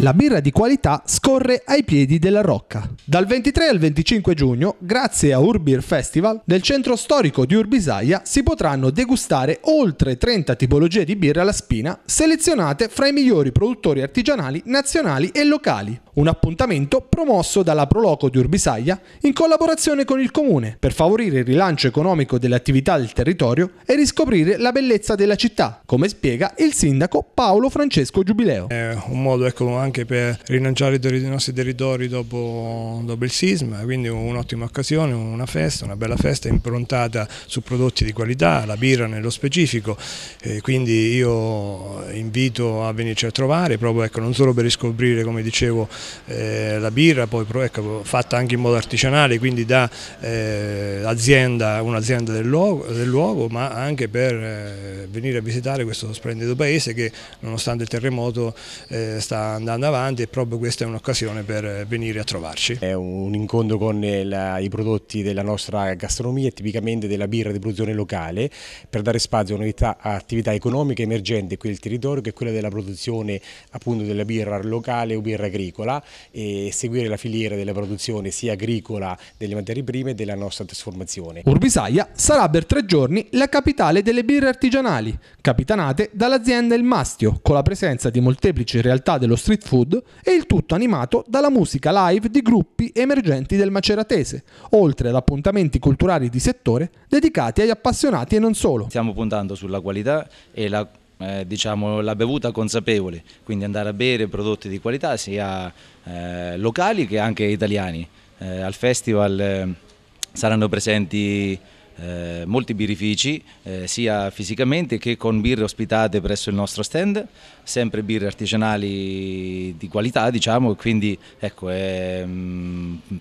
La birra di qualità scorre ai piedi della Rocca. Dal 23 al 25 giugno, grazie a Urbir Festival, nel centro storico di Urbisaia si potranno degustare oltre 30 tipologie di birra alla spina selezionate fra i migliori produttori artigianali nazionali e locali un appuntamento promosso dalla Proloco di Urbisaglia in collaborazione con il Comune per favorire il rilancio economico delle attività del territorio e riscoprire la bellezza della città, come spiega il sindaco Paolo Francesco Giubileo. È un modo ecco, anche per rilanciare i nostri territori dopo, dopo il sisma, quindi un'ottima occasione, una festa, una bella festa improntata su prodotti di qualità, la birra nello specifico, quindi io invito a venirci a trovare, proprio ecco, non solo per riscoprire, come dicevo, eh, la birra, poi ecco, fatta anche in modo artigianale, quindi da eh, azienda, un'azienda del, del, luogo, ma anche per eh, venire a visitare questo splendido paese che nonostante il terremoto eh, sta andando avanti e proprio questa è un'occasione per venire a trovarci. È un incontro con eh, la, i prodotti della nostra gastronomia, tipicamente della birra di produzione locale, per dare spazio a attività economiche emergenti qui il territorio d'oro che è quella della produzione appunto della birra locale o birra agricola e seguire la filiera della produzione sia agricola delle materie prime e della nostra trasformazione. Urbisaia sarà per tre giorni la capitale delle birre artigianali, capitanate dall'azienda Il Mastio, con la presenza di molteplici realtà dello street food e il tutto animato dalla musica live di gruppi emergenti del maceratese, oltre ad appuntamenti culturali di settore dedicati agli appassionati e non solo. Stiamo puntando sulla qualità e la eh, diciamo, la bevuta consapevole, quindi andare a bere prodotti di qualità sia eh, locali che anche italiani. Eh, al festival eh, saranno presenti eh, molti birrifici, eh, sia fisicamente che con birre ospitate presso il nostro stand, sempre birre artigianali di qualità, diciamo, quindi ecco, eh,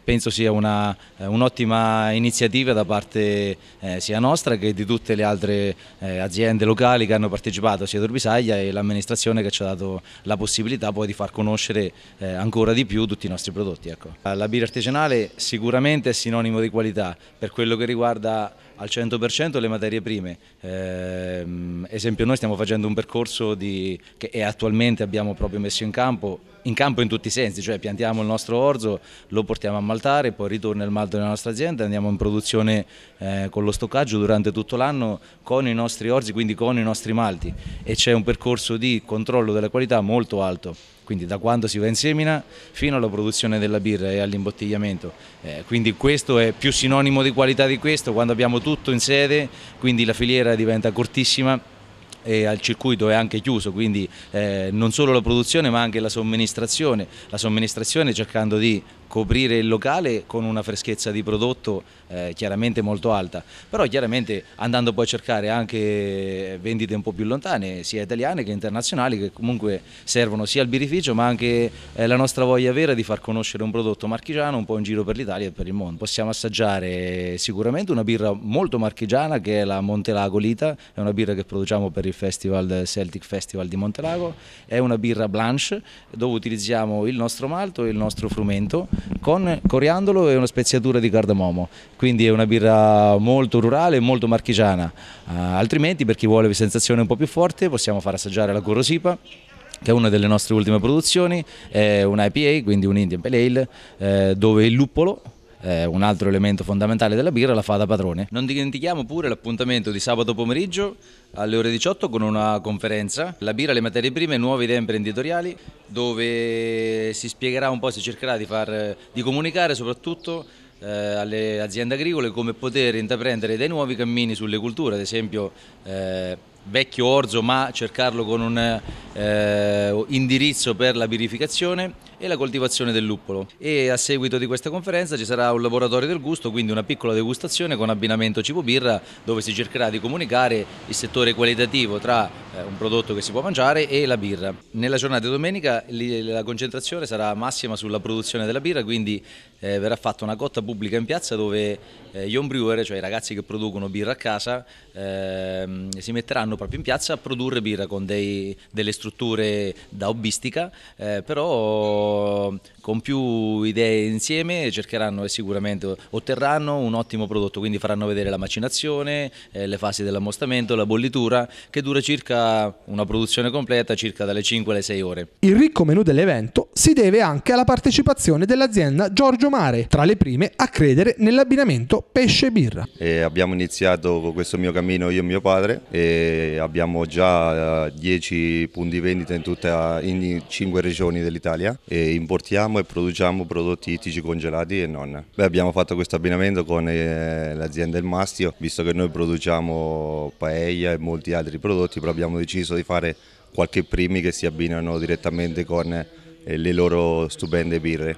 penso sia eh, un'ottima iniziativa da parte eh, sia nostra che di tutte le altre eh, aziende locali che hanno partecipato, sia Turbisaglia e l'amministrazione che ci ha dato la possibilità poi di far conoscere ancora di più tutti i nostri prodotti. Ecco. La birra artigianale sicuramente è sinonimo di qualità per quello che riguarda al 100% le materie prime. Eh, esempio noi stiamo facendo un percorso di, che attualmente abbiamo proprio messo in campo, in campo in tutti i sensi, cioè piantiamo il nostro orzo, lo portiamo a maltare, poi ritorna il malto nella nostra azienda, andiamo in produzione eh, con lo stoccaggio durante tutto l'anno con i nostri orzi, quindi con i nostri malti e c'è un percorso di controllo della qualità molto alto quindi da quando si va in semina fino alla produzione della birra e all'imbottigliamento. Eh, quindi questo è più sinonimo di qualità di questo, quando abbiamo tutto in sede, quindi la filiera diventa cortissima e al circuito è anche chiuso, quindi eh, non solo la produzione ma anche la somministrazione, la somministrazione cercando di coprire il locale con una freschezza di prodotto eh, chiaramente molto alta, però chiaramente andando poi a cercare anche vendite un po' più lontane, sia italiane che internazionali, che comunque servono sia al birrificio ma anche eh, la nostra voglia vera di far conoscere un prodotto marchigiano un po' in giro per l'Italia e per il mondo. Possiamo assaggiare sicuramente una birra molto marchigiana che è la Montelago Lita, è una birra che produciamo per il Festival Celtic Festival di Montelago, è una birra blanche dove utilizziamo il nostro malto e il nostro frumento con coriandolo e una speziatura di cardamomo, quindi è una birra molto rurale e molto marchigiana, uh, altrimenti per chi vuole sensazione un po' più forte possiamo far assaggiare la Corosipa che è una delle nostre ultime produzioni, è un IPA, quindi un Indian Pale Ale, eh, dove il luppolo eh, un altro elemento fondamentale della birra, la fa da padrone. Non dimentichiamo pure l'appuntamento di sabato pomeriggio alle ore 18 con una conferenza, la birra, le materie prime, nuove idee imprenditoriali, dove si spiegherà un po', si cercherà di, far, di comunicare soprattutto eh, alle aziende agricole come poter intraprendere dei nuovi cammini sulle culture, ad esempio... Eh, vecchio orzo ma cercarlo con un eh, indirizzo per la birificazione e la coltivazione del luppolo e a seguito di questa conferenza ci sarà un laboratorio del gusto quindi una piccola degustazione con abbinamento cibo birra dove si cercherà di comunicare il settore qualitativo tra eh, un prodotto che si può mangiare e la birra nella giornata di domenica la concentrazione sarà massima sulla produzione della birra quindi eh, verrà fatta una cotta pubblica in piazza dove gli eh, home brewer cioè i ragazzi che producono birra a casa ehm, si metteranno proprio in piazza a produrre birra con dei, delle strutture da hobbistica, eh, però con più idee insieme cercheranno e sicuramente otterranno un ottimo prodotto, quindi faranno vedere la macinazione, eh, le fasi dell'ammostamento, la bollitura, che dura circa una produzione completa, circa dalle 5 alle 6 ore. Il ricco menù dell'evento si deve anche alla partecipazione dell'azienda Giorgio Mare, tra le prime a credere nell'abbinamento pesce-birra. abbiamo iniziato questo mio cammino io e mio padre e abbiamo già 10 eh, punti vendita in, tutta, in 5 regioni dell'Italia e importiamo e produciamo prodotti ittici congelati e non. Beh, abbiamo fatto questo abbinamento con eh, l'azienda Il Mastio, visto che noi produciamo paella e molti altri prodotti, però abbiamo deciso di fare qualche primi che si abbinano direttamente con eh, le loro stupende birre.